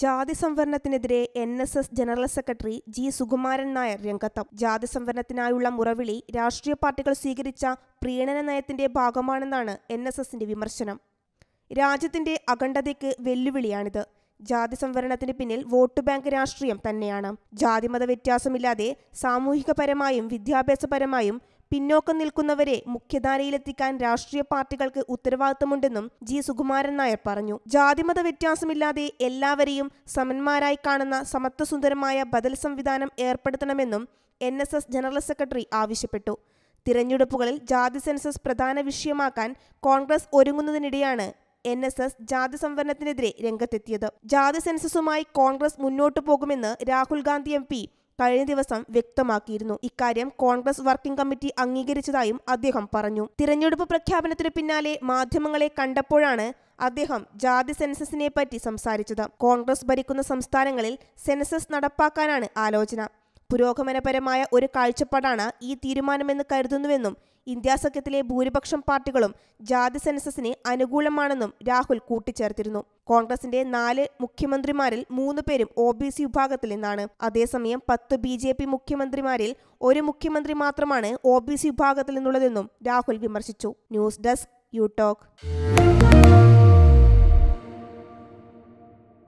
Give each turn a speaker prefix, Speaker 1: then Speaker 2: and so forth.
Speaker 1: ജാതി സംവരണത്തിനെതിരെ N S S general secretary G Sukumaran Nair രംഗത്തം ജാതി സംവരണത്തിനായുള്ള മുറവിളി രാഷ്ട്രീയ പാർട്ടികൾ സ്വീകരിച്ച പ്രീണന നയത്തിന്റെ ഭാഗമാണെന്നാണ് എൻ എസ് എസിന്റെ വിമർശനം രാജ്യത്തിന്റെ അഖണ്ഡതയ്ക്ക് വെല്ലുവിളിയാണിത് ജാതി സംവരണത്തിന് പിന്നിൽ വോട്ട് ബാങ്ക് രാഷ്ട്രീയം തന്നെയാണ് ജാതിമത വ്യത്യാസമില്ലാതെ സാമൂഹികപരമായും വിദ്യാഭ്യാസപരമായും പിന്നോക്കം നിൽക്കുന്നവരെ മുഖ്യധാരയിലെത്തിക്കാൻ രാഷ്ട്രീയ പാർട്ടികൾക്ക് ഉത്തരവാദിത്തമുണ്ടെന്നും ജി സുകുമാരൻ നായർ പറഞ്ഞു ജാതിമത വ്യത്യാസമില്ലാതെ എല്ലാവരെയും സമന്മാരായി കാണുന്ന സമത്വസുന്ദരമായ ബദൽ സംവിധാനം ഏർപ്പെടുത്തണമെന്നും N S S general secretary ആവശ്യപ്പെട്ടു തിരഞ്ഞെടുപ്പുകളിൽ ജാതി സെൻസസ് പ്രധാന വിഷയമാക്കാൻ കോൺഗ്രസ് ഒരുങ്ങുന്നതിനിടെയാണ് എൻ എസ് എസ് ജാതി സംവരണത്തിനെതിരെ രംഗത്തെത്തിയത് ജാതി സെൻസസുമായി കോൺഗ്രസ് മുന്നോട്ടു പോകുമെന്ന് രാഹുൽ ഗാന്ധി എം കഴിഞ്ഞ ദിവസം വ്യക്തമാക്കിയിരുന്നു ഇക്കാര്യം കോൺഗ്രസ് വർക്കിംഗ് കമ്മിറ്റി അംഗീകരിച്ചതായും അദ്ദേഹം പറഞ്ഞു തിരഞ്ഞെടുപ്പ് പ്രഖ്യാപനത്തിനു പിന്നാലെ മാധ്യമങ്ങളെ കണ്ടപ്പോഴാണ് അദ്ദേഹം ജാതി സെൻസസിനെ പറ്റി സംസാരിച്ചത് കോൺഗ്രസ് ഭരിക്കുന്ന സംസ്ഥാനങ്ങളിൽ സെൻസസ് നടപ്പാക്കാനാണ് ആലോചന പുരോഗമനപരമായ ഒരു കാഴ്ചപ്പാടാണ് ഈ തീരുമാനമെന്ന് കരുതുന്നുവെന്നും ഇന്ത്യ സഖ്യത്തിലെ ഭൂരിപക്ഷം പാർട്ടികളും ജാതി സെൻസസിന് അനുകൂലമാണെന്നും രാഹുൽ കൂട്ടിച്ചേർത്തിരുന്നു കോൺഗ്രസിന്റെ നാല് മുഖ്യമന്ത്രിമാരിൽ മൂന്ന് പേരും ഒ ബി സി വിഭാഗത്തിൽ നിന്നാണ് അതേസമയം പത്ത് ബി ജെ പി മുഖ്യമന്ത്രിമാരിൽ ഒരു മുഖ്യമന്ത്രി മാത്രമാണ് ഒ ബി സി വിഭാഗത്തിൽ നിന്നുള്ളതെന്നും രാഹുൽ വിമർശിച്ചു ന്യൂസ് ഡെസ്ക് യു ടോക്ക്